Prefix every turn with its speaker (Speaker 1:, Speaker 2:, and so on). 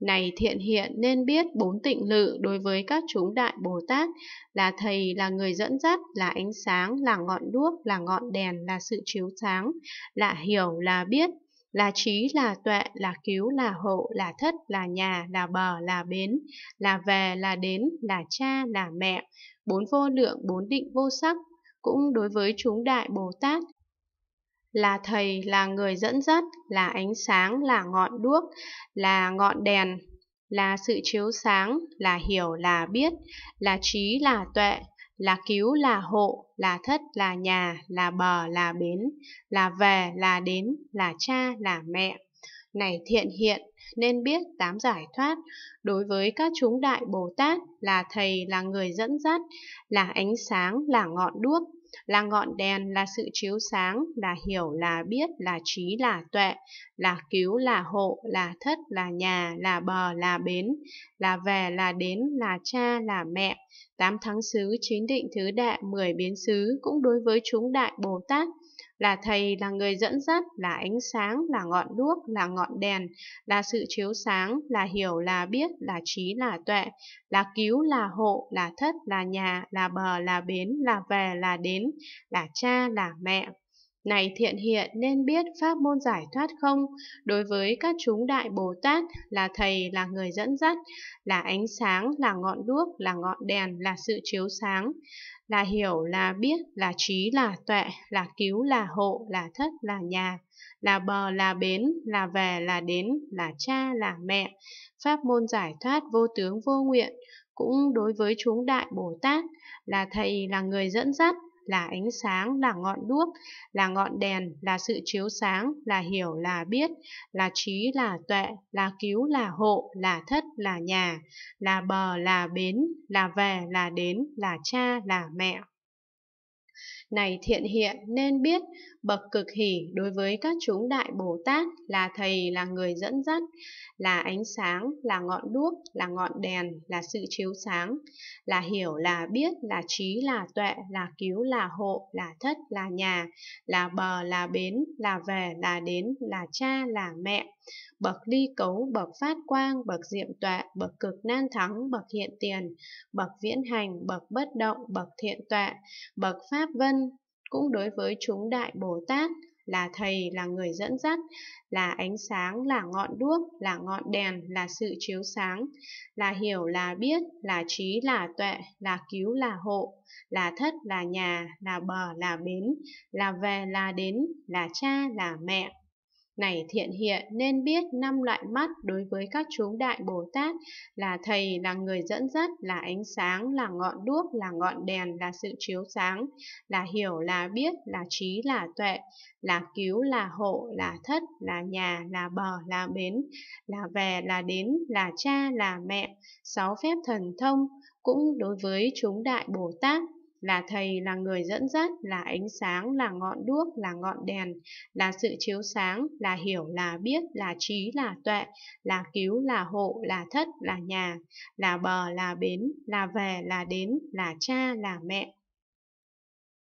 Speaker 1: Này thiện hiện nên biết bốn tịnh lự đối với các chúng đại Bồ Tát là thầy, là người dẫn dắt, là ánh sáng, là ngọn đuốc, là ngọn đèn, là sự chiếu sáng, là hiểu, là biết, là trí, là tuệ, là cứu, là hộ, là thất, là nhà, là bờ, là bến, là về, là đến, là cha, là mẹ, bốn vô lượng, bốn định vô sắc, cũng đối với chúng đại Bồ Tát là thầy là người dẫn dắt là ánh sáng là ngọn đuốc là ngọn đèn là sự chiếu sáng là hiểu là biết là trí là tuệ là cứu là hộ là thất là nhà là bờ là bến là về là đến là cha là mẹ này thiện hiện nên biết tám giải thoát đối với các chúng đại bồ tát là thầy là người dẫn dắt là ánh sáng là ngọn đuốc là ngọn đèn, là sự chiếu sáng, là hiểu, là biết, là trí, là tuệ, là cứu, là hộ, là thất, là nhà, là bờ, là bến, là về, là đến, là cha, là mẹ. Tám thắng xứ, chính định thứ đệ, mười biến xứ cũng đối với chúng đại Bồ Tát là thầy là người dẫn dắt là ánh sáng là ngọn đuốc là ngọn đèn là sự chiếu sáng là hiểu là biết là trí là tuệ là cứu là hộ là thất là nhà là bờ là bến là về là đến là cha là mẹ này thiện hiện nên biết pháp môn giải thoát không, đối với các chúng đại Bồ Tát là Thầy, là người dẫn dắt, là ánh sáng, là ngọn đuốc, là ngọn đèn, là sự chiếu sáng, là hiểu, là biết, là trí, là tuệ, là cứu, là hộ, là thất, là nhà, là bờ, là bến, là về, là đến, là cha, là mẹ. Pháp môn giải thoát vô tướng vô nguyện, cũng đối với chúng đại Bồ Tát, là Thầy, là người dẫn dắt, là ánh sáng, là ngọn đuốc, là ngọn đèn, là sự chiếu sáng, là hiểu, là biết, là trí, là tuệ, là cứu, là hộ, là thất, là nhà, là bờ, là bến, là về, là đến, là cha, là mẹ này thiện hiện nên biết bậc cực hỷ đối với các chúng đại Bồ Tát là thầy là người dẫn dắt, là ánh sáng, là ngọn đuốc, là ngọn đèn, là sự chiếu sáng, là hiểu, là biết, là trí, là tuệ, là cứu, là hộ, là thất, là nhà, là bờ, là bến, là về, là đến, là cha, là mẹ, bậc ly cấu, bậc phát quang, bậc diệm tọa, bậc cực nan thắng, bậc hiện tiền, bậc viễn hành, bậc bất động, bậc thiện tọa, bậc pháp vân, cũng đối với chúng đại Bồ Tát là thầy, là người dẫn dắt, là ánh sáng, là ngọn đuốc, là ngọn đèn, là sự chiếu sáng, là hiểu, là biết, là trí, là tuệ, là cứu, là hộ, là thất, là nhà, là bờ, là bến, là về, là đến, là cha, là mẹ. Này thiện hiện nên biết năm loại mắt đối với các chúng đại Bồ Tát là thầy, là người dẫn dắt, là ánh sáng, là ngọn đuốc, là ngọn đèn, là sự chiếu sáng, là hiểu, là biết, là trí, là tuệ, là cứu, là hộ, là thất, là nhà, là bờ, là bến, là về, là đến, là cha, là mẹ, sáu phép thần thông cũng đối với chúng đại Bồ Tát là thầy là người dẫn dắt, là ánh sáng, là ngọn đuốc, là ngọn đèn, là sự chiếu sáng, là hiểu, là biết, là trí, là tuệ, là cứu, là hộ, là thất, là nhà, là bờ, là bến, là về, là đến, là cha, là mẹ,